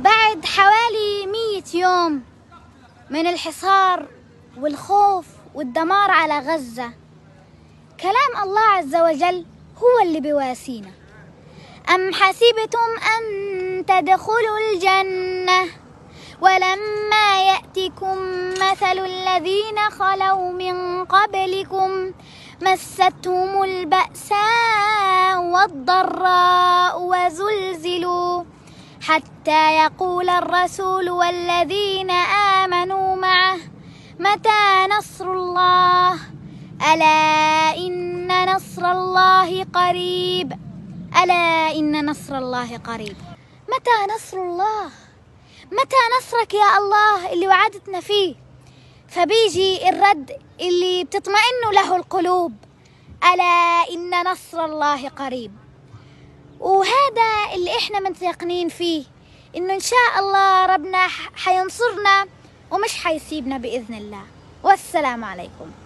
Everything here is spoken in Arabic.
بعد حوالي مية يوم من الحصار والخوف والدمار على غزة كلام الله عز وجل هو اللي بيواسينا أم حسبتم أن تدخلوا الجنة ولما يأتكم مثل الذين خلوا من قبلكم مستهم البأساء والضراء حتى يقول الرسول والذين آمنوا معه متى نصر الله ألا إن نصر الله قريب ألا إن نصر الله قريب متى نصر الله متى نصرك يا الله اللي وعدتنا فيه فبيجي الرد اللي بتطمئن له القلوب ألا إن نصر الله قريب وهذا اللي احنا متيقنين فيه انه ان شاء الله ربنا حينصرنا ومش حيسيبنا باذن الله والسلام عليكم